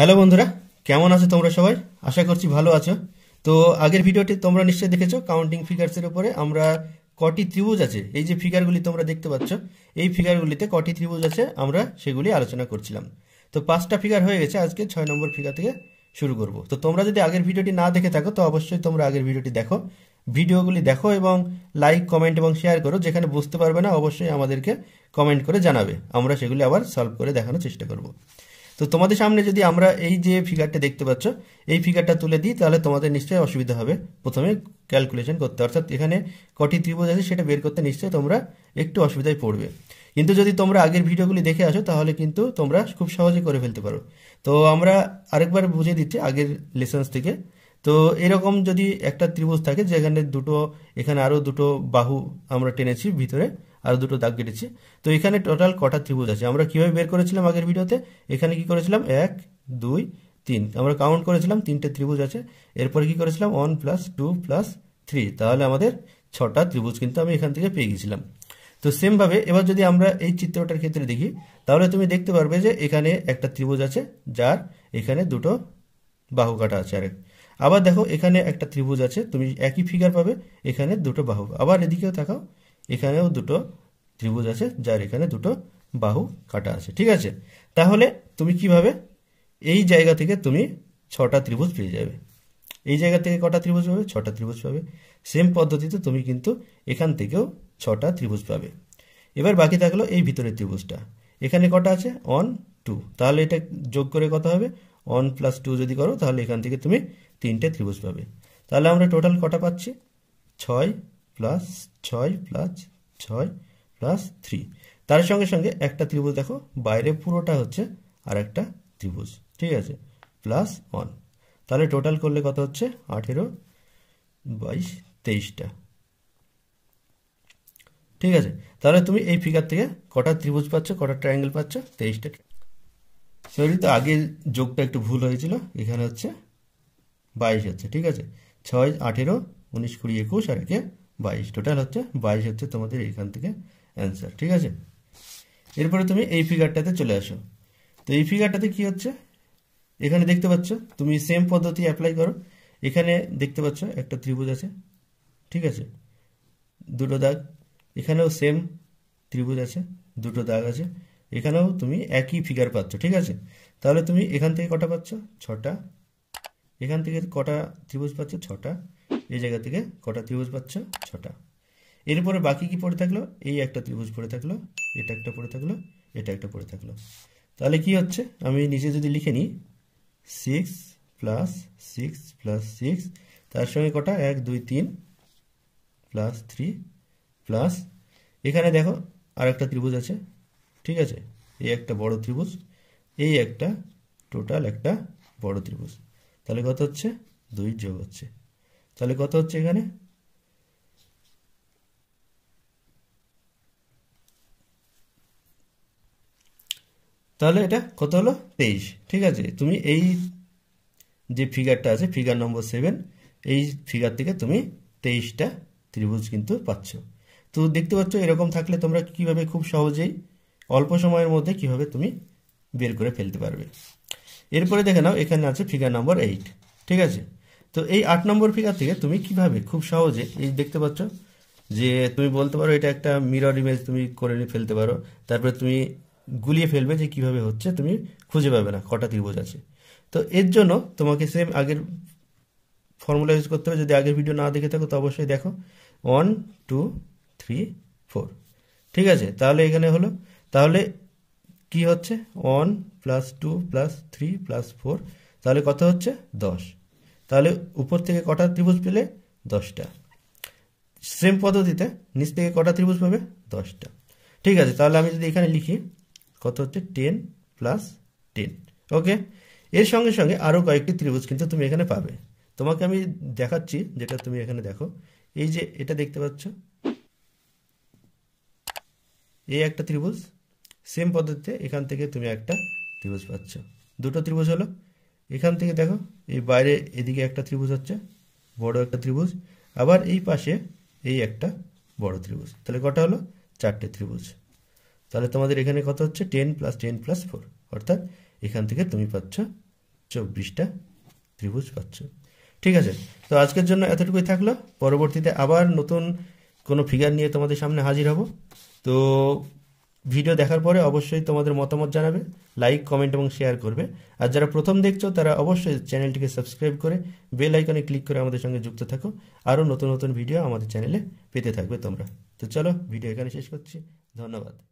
hello বন্ধুরা কেমন আছো তোমরা সবাই আশা করছি ভালো আছো তো আগের ভিডিওটি তোমরা নিশ্চয়ই দেখেছো কাউন্টিং ফিগার্সের উপরে আমরা কটি ত্রিভুজ আছে এই যে ফিগারগুলি তোমরা দেখতে পাচ্ছ এই ফিগারগুলিতে কটি ত্রিভুজ আছে আমরা সেগুলি আলোচনা করছিলাম তো পাঁচটা ফিগার হয়ে গেছে আজকে ছয় নম্বর ফিগার থেকে শুরু করব তো তোমরা যদি আগের ভিডিওটি না দেখে থাকো তো অবশ্যই তোমরা আগের ভিডিওটি দেখো ভিডিওগুলি দেখো এবং লাইক কমেন্ট এবং শেয়ার করো যেখানে বুঝতে পারবে না অবশ্যই আমাদেরকে কমেন্ট করে জানাবে আমরা সেগুলি আবার সলভ করে দেখানোর চেষ্টা করব তো তোমাদের সামনে যদি আমরা এই যে ফিগারটা দেখতে পাচ্ছ এই ফিগারটা তুলে দিই তাহলে তোমাদের নিশ্চয়ই অসুবিধা হবে প্রথমে ক্যালকুলেশন করতে অর্থাৎ এখানে কটি ত্রিভুজ আছে সেটা বের করতে নিশ্চয়ই তোমরা একটু অসুবিধায় পড়বে কিন্তু যদি তোমরা আগের ভিডিওগুলি দেখে আসো তাহলে কিন্তু তোমরা খুব সহজে করে ফেলতে পারো তো আমরা আরেকবার বুঝিয়ে দিচ্ছি আগের লেসেন্স থেকে তো এরকম যদি একটা ত্রিভুজ থাকে যেখানে দুটো এখানে আরও দুটো বাহু আমরা টেনেছি ভিতরে আর দুটো দাগ কেটেছি তো এখানে টোটাল কটা ত্রিভুজ আছে আমরা কিভাবে বের করেছিলাম আগের ভিডিওতে এখানে কি করেছিলাম এক দুই তিন আমরা কাউন্ট করেছিলাম তিনটে ত্রিভুজ আছে এরপরে কি করেছিলাম one plus two plus three তাহলে আমাদের ছটা ত্রিভুজ কিন্তু আমি এখান থেকে পেয়ে গেছিলাম তো সেমভাবে এবার যদি আমরা এই চিত্রটার ক্ষেত্রে দেখি তাহলে তুমি দেখতে পারবে যে এখানে একটা ত্রিভুজ আছে যার এখানে দুটো বাহু কাটা আছে আরেক আবার দেখো এখানে একটা ত্রিভুজ আছে তুমি একই ফিগার পাবে এখানে দুটো বাহু আবার এদিকেও থাকাও এখানেও দুটো ত্রিভুজ আছে যার এখানে দুটো বাহু কাটা আছে ঠিক আছে তাহলে তুমি কিভাবে এই জায়গা থেকে তুমি ছটা ত্রিভুজ পেয়ে যাবে এই জায়গা থেকে কটা ত্রিভুজ পাবে ছটা ত্রিভুজ পাবে সেম পদ্ধতিতে তুমি কিন্তু এখান থেকেও ছটা ত্রিভুজ পাবে এবার বাকি থাকলো এই ভিতরের ত্রিভুজটা এখানে কটা আছে ওয়ান টু তাহলে এটা যোগ করে কত হবে ওয়ান প্লাস টু যদি করো তাহলে এখান থেকে তুমি তিনটে ত্রিভুজ পাবে তাহলে আমরা টোটাল কটা পাচ্ছি ছয় প্লাস ছয় প্লাস ছয় প্লাস থ্রি তার সঙ্গে সঙ্গে একটা ত্রিভুজ দেখো বাইরে পুরোটা হচ্ছে আর একটা ত্রিভুজ ঠিক আছে প্লাস ওয়ান তাহলে টোটাল করলে কত হচ্ছে আঠেরো বাইশ তেইশটা ঠিক আছে তাহলে তুমি এই ফিগার থেকে কটা ত্রিভুজ পাচ্ছ কটা ট্রায়াঙ্গেল পাচ্ছ তেইশটা সরি তো আগে যোগটা একটু ভুল হয়েছিল এখানে হচ্ছে বাইশ হচ্ছে ঠিক আছে ছয় আঠেরো উনিশ কুড়ি একুশ আর একে বাইশ টোটাল হচ্ছে বাইশ হচ্ছে তোমাদের এখান থেকে অ্যান্সার ঠিক আছে এরপরে তুমি এই ফিগারটাতে চলে আসো তো এই ফিগারটাতে কি হচ্ছে এখানে দেখতে পাচ্ছ তুমি সেম পদ্ধতি অ্যাপ্লাই করো এখানে দেখতে পাচ্ছ একটা ত্রিভুজ আছে ঠিক আছে দুটো দাগ এখানেও সেম ত্রিভুজ আছে দুটো দাগ আছে এখানেও তুমি একই ফিগার পাচ্ছ ঠিক আছে তাহলে তুমি এখান থেকে কটা পাচ্ছ ছটা এখান থেকে কটা ত্রিভুজ পাচ্ছ ছটা এই জায়গা থেকে কটা ত্রিভুজ পাচ্ছ ছটা এরপরে বাকি কি পড়ে থাকলো এই একটা ত্রিভুজ পড়ে থাকলো এটা একটা পড়ে থাকলো এটা একটা পড়ে থাকলো তাহলে কি হচ্ছে আমি নিচে যদি লিখে নিই six plus six plus six তার সঙ্গে কটা এক দুই তিন প্লাস থ্রি প্লাস এখানে দেখো আর একটা ত্রিভুজ আছে ঠিক আছে এই একটা বড় ত্রিভুজ এই একটা টোটাল একটা বড় ত্রিভুজ তাহলে কত হচ্ছে দুই যোগ হচ্ছে তাহলে কত হচ্ছে এখানে তাহলে এটা কত হলো তেইশ ঠিক আছে তুমি এই যে ফিগারটা আছে ফিগার নম্বর সেভেন এই ফিগার থেকে তুমি তেইশটা ত্রিভুজ কিন্তু পাচ্ছ তো দেখতে পাচ্ছ এরকম থাকলে তোমরা কিভাবে খুব সহজেই অল্প সময়ের মধ্যে কিভাবে তুমি বের করে ফেলতে পারবে এরপরে দেখে নাও এখানে আছে ফিগার নম্বর এইট ঠিক আছে তো এই আট নম্বর ফিগার থেকে তুমি কিভাবে খুব সহজে এই দেখতে পাচ্ছ যে তুমি বলতে পারো এটা একটা মিরর ইমেজ তুমি করে নিয়ে ফেলতে পারো তারপরে তুমি গুলিয়ে ফেলবে যে কিভাবে হচ্ছে তুমি খুঁজে পাবে না কটা ত্রিভুজ আছে তো এর জন্য তোমাকে সেম আগের ফর্মুলা ইউজ করতে হবে যদি আগের ভিডিও না দেখে থাকো তো অবশ্যই দেখো ওয়ান টু থ্রি ফোর ঠিক আছে তাহলে এখানে হলো তাহলে কি হচ্ছে one plus two plus three plus four তাহলে কত হচ্ছে দশ তাহলে উপর থেকে কটা ত্রিভুজ পেলে দশটা সেম পদ্ধতিতে নিচ থেকে কটা ত্রিভুজ পাবে দশটা ঠিক আছে তাহলে আমি যদি এখানে লিখি কত হচ্ছে টেন প্লাস টেন ওকে এর সঙ্গে সঙ্গে আরও কয়েকটি ত্রিভুজ কিন্তু তুমি এখানে পাবে তোমাকে আমি দেখাচ্ছি যেটা তুমি এখানে দেখো এই যে এটা দেখতে পাচ্ছ এই একটা ত্রিভুজ সেম পদ্ধতিতে এখান থেকে তুমি একটা ত্রিভুজ পাচ্ছ দুটো ত্রিভুজ হলো এখান থেকে দেখো এই বাইরে এদিকে একটা ত্রিভুজ হচ্ছে বড় একটা ত্রিভুজ আবার এই পাশে এই একটা বড় ত্রিভুজ তাহলে কটা হলো চারটে ত্রিভুজ তাহলে তোমাদের এখানে কত হচ্ছে ten plus ten plus four অর্থাৎ এখান থেকে তুমি পাচ্ছ চব্বিশটা ত্রিভুজ পাচ্ছ ঠিক আছে তো আজকের জন্য এতটুকুই থাকলো পরবর্তীতে আবার নতুন কোনো ফিগার নিয়ে তোমাদের সামনে হাজির হব তো ভিডিও দেখার পরে অবশ্যই তোমাদের মতামত জানাবে লাইক কমেন্ট এবং শেয়ার করবে আর যারা প্রথম দেখছো তারা অবশ্যই চ্যানেলটিকে সাবস্ক্রাইব করে বেল আইকনে ক্লিক করে আমাদের সঙ্গে যুক্ত থাকো আরও নতুন নতুন ভিডিও আমাদের চ্যানেলে পেতে থাকবে তোমরা তো চলো ভিডিও এখানে শেষ করছি ধন্যবাদ